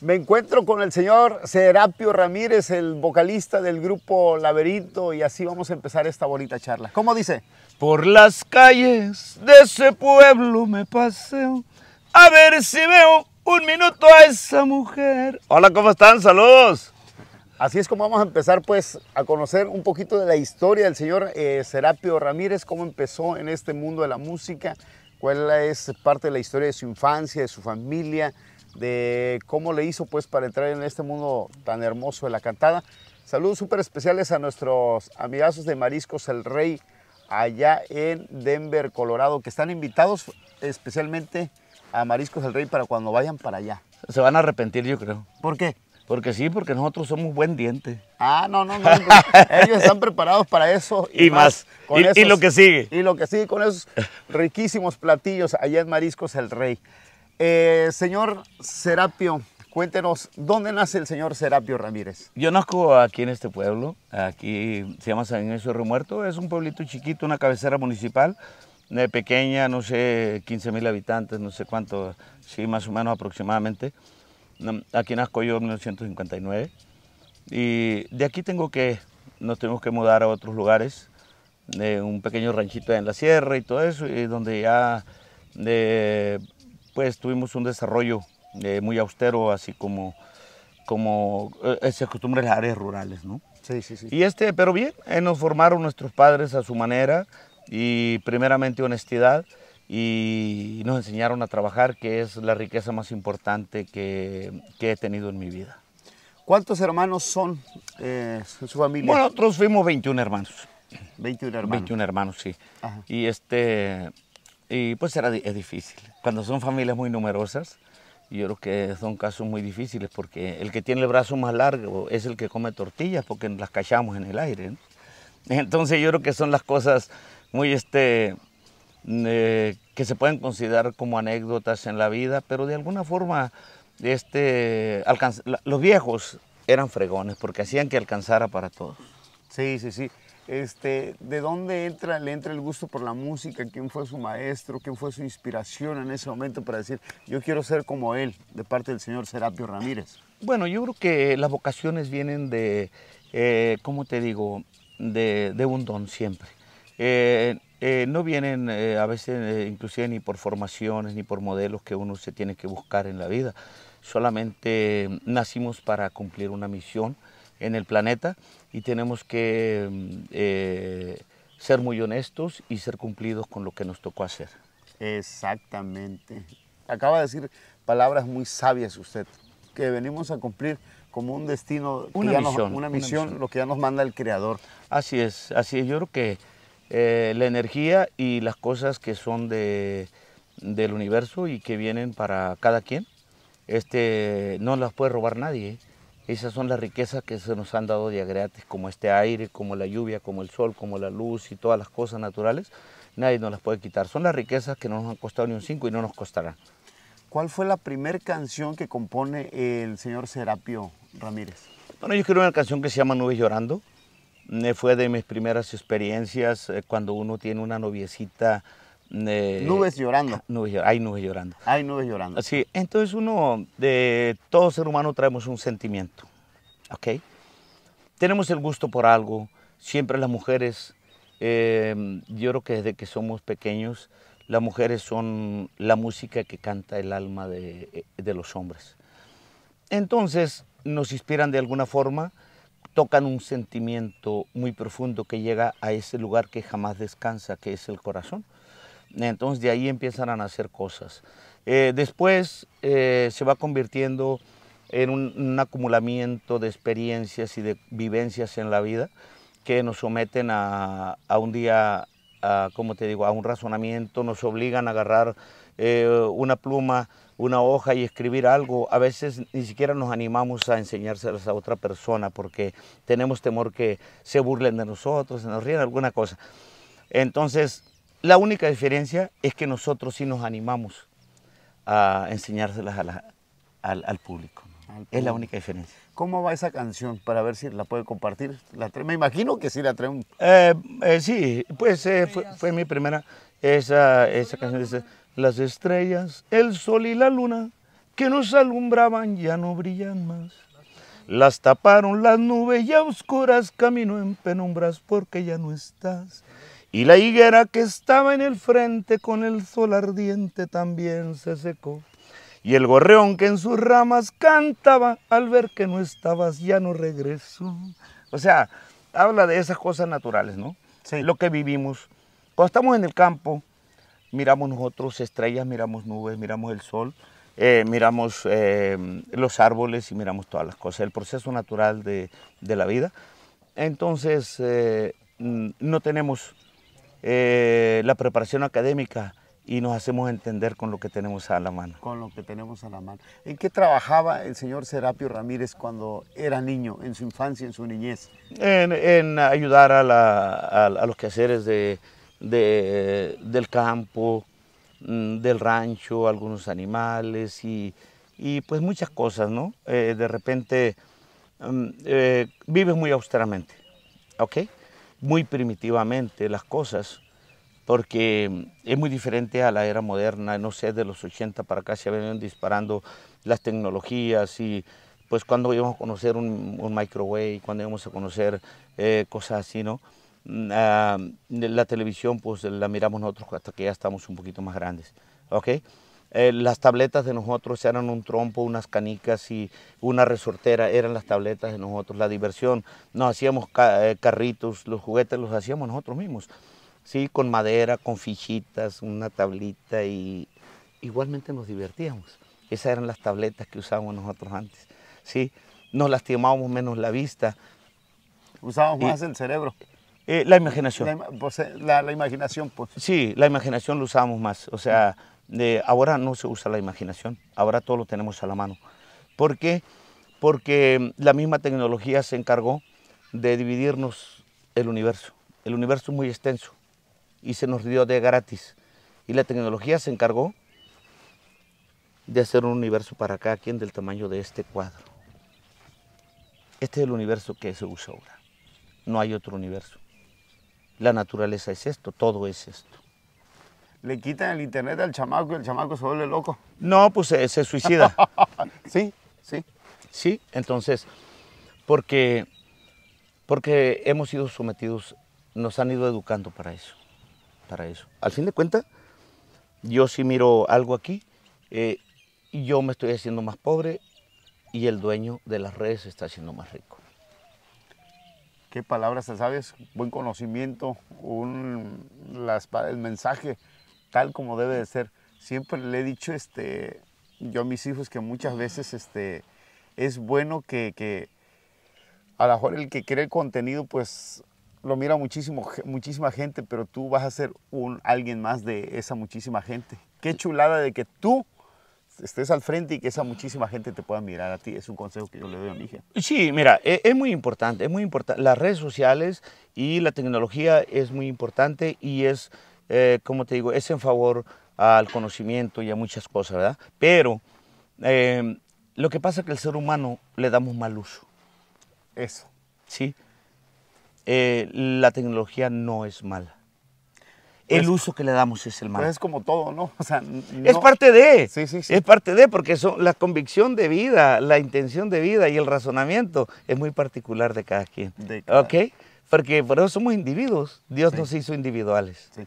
Me encuentro con el señor Serapio Ramírez, el vocalista del grupo Laberinto, y así vamos a empezar esta bonita charla. ¿Cómo dice? Por las calles de ese pueblo me paseo, a ver si veo un minuto a esa mujer. Hola, ¿cómo están? Saludos. Así es como vamos a empezar pues a conocer un poquito de la historia del señor eh, Serapio Ramírez, cómo empezó en este mundo de la música, cuál es parte de la historia de su infancia, de su familia, de cómo le hizo pues para entrar en este mundo tan hermoso de la cantada. Saludos súper especiales a nuestros amigazos de Mariscos El Rey allá en Denver, Colorado, que están invitados especialmente a Mariscos El Rey para cuando vayan para allá. Se van a arrepentir, yo creo. ¿Por qué? Porque sí, porque nosotros somos buen diente. Ah, no, no, no. ellos están preparados para eso. Y, más. y, y, lo que sigue. Y lo que sigue con esos riquísimos platillos allá en Mariscos El Rey. Eh, señor Serapio, cuéntenos, ¿dónde nace el señor Serapio Ramírez? Yo nazco aquí en este pueblo, aquí se llama San Ignacio de es un pueblito chiquito, una cabecera municipal, eh, pequeña, no sé, 15 mil habitantes, no sé cuántos, sí, más o menos aproximadamente. Mm, aquí nazco yo en 1959 y de aquí tengo que, nos tenemos que mudar a otros lugares, de eh, un pequeño ranchito en la sierra y todo eso, y donde ya de, pues tuvimos un desarrollo eh, muy austero, así como, como eh, se acostumbra en las áreas rurales, ¿no? Sí, sí, sí. Y este, pero bien, eh, nos formaron nuestros padres a su manera y primeramente honestidad y nos enseñaron a trabajar, que es la riqueza más importante que, he tenido en mi vida. ¿Cuántos hermanos son en su familia? Bueno, nosotros fuimos 21 hermanos. 21 hermanos. 21 hermanos, sí. Y este, y pues era, es difícil. Cuando son familias muy numerosas, yo creo que son casos muy difíciles porque el que tiene el brazo más largo es el que come tortillas porque las cachamos en el aire. Entonces yo creo que son las cosas muy este, mm, eh, que se pueden considerar como anécdotas en la vida, pero de alguna forma este, los viejos eran fregones porque hacían que alcanzara para todos. Sí, sí, sí. Este, ¿De dónde entra, le entra el gusto por la música? ¿Quién fue su maestro? ¿Quién fue su inspiración en ese momento para decir, yo quiero ser como él, de parte del señor Serapio Ramírez? Bueno, yo creo que las vocaciones vienen de, eh, ¿cómo te digo?, de, de un don siempre. Eh, eh, no vienen eh, a veces inclusive ni por formaciones ni por modelos que uno se tiene que buscar en la vida. Solamente nacimos para cumplir una misión en el planeta y tenemos que mm, eh, ser muy honestos y ser cumplidos con lo que nos tocó hacer. Exactamente. Acaba de decir palabras muy sabias usted, que venimos a cumplir como un destino, una, misión, lo que ya nos manda el Creador. Así es, así es. Yo creo que eh, la energía y las cosas que son de, del universo y que vienen para cada quien, este, no las puede robar nadie. ¿eh? Esas son las riquezas que se nos han dado de como este aire, como la lluvia, como el sol, como la luz y todas las cosas naturales. Nadie nos las puede quitar. Son las riquezas que no nos han costado ni un cinco y no nos costarán. ¿Cuál fue la primera canción que compone el señor Serapio Ramírez? Bueno, yo quiero una canción que se llama Nubes Llorando. Eh, fue de mis primeras experiencias eh, cuando uno tiene una noviecita nubes llorando. hay nubes llorando. Hay nubes llorando. Sí, entonces uno, de todo ser humano traemos un sentimiento, ¿ok? Tenemos el gusto por algo, siempre las mujeres, em, yo creo que desde que somos pequeños, las mujeres son la música que canta el alma eh, de los hombres. Entonces nos inspiran de alguna forma, tocan un sentimiento muy profundo que llega a ese lugar que jamás descansa, que es el corazón. Entonces de ahí empiezan a nacer cosas. Eh, después eh, se va convirtiendo en un, acumulamiento de experiencias y de vivencias en la vida que nos someten a, a un día, a, como te digo, a un razonamiento, nos obligan a agarrar eh, una pluma, una hoja y escribir algo. A veces ni siquiera nos animamos a enseñárselas a otra persona porque tenemos temor que se burlen de nosotros, se nos ríen alguna cosa. Entonces, la única diferencia es que nosotros sí nos animamos a enseñárselas al, público. Es la única diferencia. ¿Cómo va esa canción? Para ver si la puede compartir. La me imagino que sí la trae un... Eh, eh, sí, pues eh, fue, mi primera, esa, esa canción. Dice, las estrellas, el sol y la luna que nos alumbraban ya no brillan más. Las taparon las nubes ya oscuras, camino en penumbras porque ya no estás. Y la higuera que estaba en el frente con el sol ardiente también se secó. Y el gorreón que en sus ramas cantaba al ver que no estabas ya no regresó. O sea, habla de esas cosas naturales, ¿no? Sí. Lo que vivimos. Cuando estamos en el campo, miramos nosotros estrellas, miramos nubes, miramos el sol, eh, miramos eh, los árboles y miramos todas las cosas, el proceso natural de, la vida. Entonces, eh, no tenemos eh, la preparación académica y nos hacemos entender con lo que tenemos a la mano. Con lo que tenemos a la mano. ¿En qué trabajaba el señor Serapio Ramírez cuando era niño, en su infancia, en su niñez? En, ayudar a, los quehaceres de, del campo, mm, del rancho, algunos animales y, pues muchas cosas, ¿no? Eh, de repente mm, eh, vives muy austeramente, ¿ok? muy primitivamente las cosas, porque es muy diferente a la era moderna, no sé, de los 80 para acá se venían disparando las tecnologías y pues cuando íbamos a conocer un, un microwave, cuando íbamos a conocer eh, cosas así, ¿no? Mm, ah, la televisión pues la miramos nosotros hasta que ya estamos un poquito más grandes, ¿ok? Eh, las tabletas de nosotros eran un trompo, unas canicas y una resortera, eran las tabletas de nosotros, la diversión, nos hacíamos eh, carritos, los juguetes los hacíamos nosotros mismos, sí, con madera, con fichitas, una tablita y igualmente nos divertíamos. Esas eran las tabletas que usábamos nosotros antes, sí, nos lastimábamos menos la vista. Usábamos más el cerebro. Eh, la imaginación. Pues, la, imaginación, pues. Sí, la imaginación lo usábamos más, o sea ahora no se usa la imaginación, ahora todo lo tenemos a la mano. ¿Por qué? Porque la misma tecnología se encargó de dividirnos el universo. El universo es muy extenso y se nos dio de gratis. Y la tecnología se encargó de hacer un universo para cada quien del tamaño de este cuadro. Este es el universo que se usa ahora. No hay otro universo. La naturaleza es esto, todo es esto le quitan el internet al chamaco y el chamaco se vuelve loco. No, pues eh, se, suicida. sí, sí. Sí, entonces, porque, porque hemos sido sometidos, nos han ido educando para eso, para eso. Al fin de cuentas, yo si miro algo aquí, eh, yo me estoy haciendo más pobre y el dueño de las redes está haciendo más rico. ¿Qué palabras te sabes? Buen conocimiento, un, el mensaje tal como debe de ser. Siempre le he dicho este, yo a mis hijos que muchas veces este, es bueno que, que a lo mejor el que cree el contenido pues lo mira muchísimo, muchísima gente, pero tú vas a ser un, alguien más de esa muchísima gente. Qué chulada de que tú estés al frente y que esa muchísima gente te pueda mirar a ti. Es un consejo que yo le doy a mi hija. Sí, mira, e, es, muy importante, es muy importante. Las redes sociales y la tecnología es muy importante y es eh, como te digo, es en favor al conocimiento y a muchas cosas, ¿verdad? Pero eh, lo que pasa es que el ser humano le damos mal uso. Eso. Sí. Eh, la tecnología no es mala. el pues, uso que le damos es el malo. Pues es como todo, ¿no? O sea, Es parte de. Sí, sí, sí. Es parte de, porque son, la convicción de vida, la intención de vida y el razonamiento es muy particular de cada quien. ¿Ok? Porque por eso somos individuos. Dios nos hizo individuales. Sí.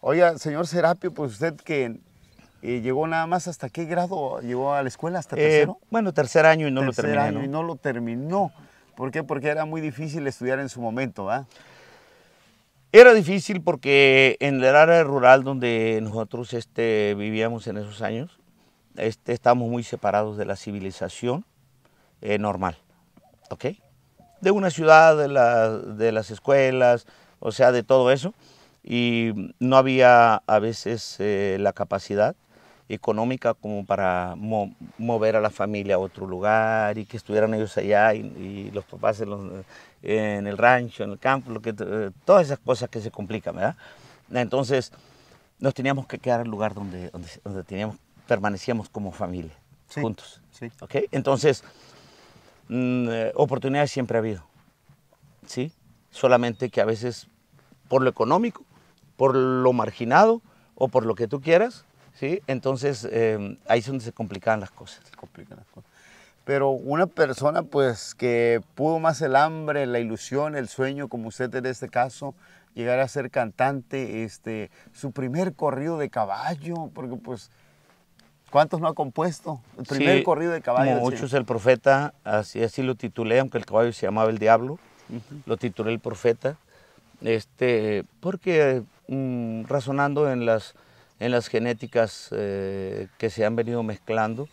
Oiga, señor Serapio, pues usted que eh, llegó nada más hasta qué grado llegó a la escuela, hasta eh, tercero. bueno, tercer año y no lo terminó. Tercer Año y no lo terminó. ¿Por qué? Porque era muy difícil estudiar en su momento, ¿ah? Era difícil porque en el área rural donde nosotros este, vivíamos en esos años, este, estamos muy separados de la civilización eh, normal, ¿ok? De una ciudad, de, de las escuelas, o sea, de todo eso y no había a veces eh, la capacidad económica como para mover a la familia a otro lugar y que estuvieran ellos allá y, los papás en, el rancho, en el campo, que, eh, todas esas cosas que se complican, ¿verdad? Entonces nos teníamos que quedar en el lugar donde, donde, teníamos, permanecíamos como familia, juntos. Sí. Entonces, mm, eh, oportunidades siempre ha habido, ¿sí? Solamente que a veces por lo económico por lo marginado o por lo que tú quieras, ¿sí? Entonces eh, ahí es donde se complicaban las cosas. complican las cosas. Pero una persona pues que pudo más el hambre, la ilusión, el sueño, como usted en este caso, llegar a ser cantante, este, su primer corrido de caballo, porque pues, ¿cuántos no ha compuesto? El primer corrido de caballo. Como muchos el profeta, así, así lo titulé, aunque el caballo se llamaba el diablo, lo titulé el profeta, este, porque Mm, razonando en las, en las genéticas eh, que se han venido mezclando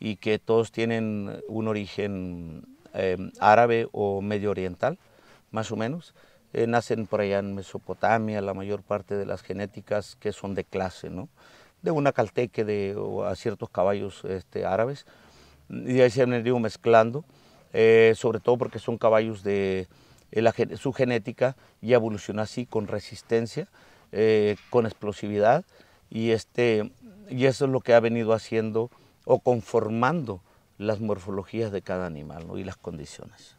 y que todos tienen un origen em, árabe o medio oriental, más o menos. Eh, nacen por allá en Mesopotamia la mayor parte de las genéticas que son de clase, ¿no? de una calteque de, o a ciertos caballos este, árabes. Y ahí se han venido mezclando, eh, sobre todo porque son caballos de... su genética y evoluciona así con resistencia eh, con explosividad y, este, y eso es lo que ha venido haciendo o conformando las morfologías de cada animal y las condiciones.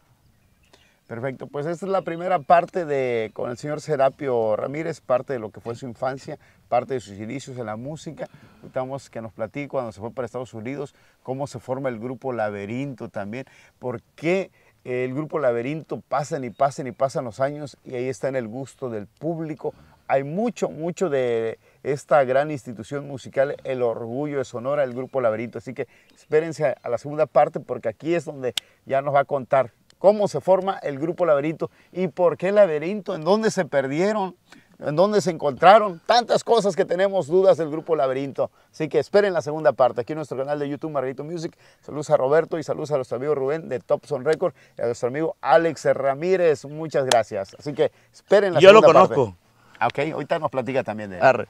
Perfecto, pues esta es la primera parte de con el señor Serapio Ramírez, parte de lo que fue su infancia, parte de sus inicios en la música. Estamos que nos platique cuando se fue para Estados Unidos, cómo se forma el grupo Laberinto también, por qué eh, el grupo Laberinto pasan y pasan y pasan los años y ahí está en el gusto del público, hay mucho, mucho de esta gran institución musical, el orgullo de Sonora, el grupo Laberinto. Así que espérense a la segunda parte porque aquí es donde ya nos va a contar cómo se forma el grupo Laberinto y por qué Laberinto, en dónde se perdieron, en dónde se encontraron, tantas cosas que tenemos dudas del grupo Laberinto. Así que esperen la segunda parte aquí en nuestro canal de YouTube Margarito Music. Saludos a Roberto y saludos a nuestro amigo Rubén de Topson Record y a nuestro amigo Alex Ramírez. Muchas gracias. Así que esperen la segunda parte. Yo lo conozco. Ok, ahorita nos platica también de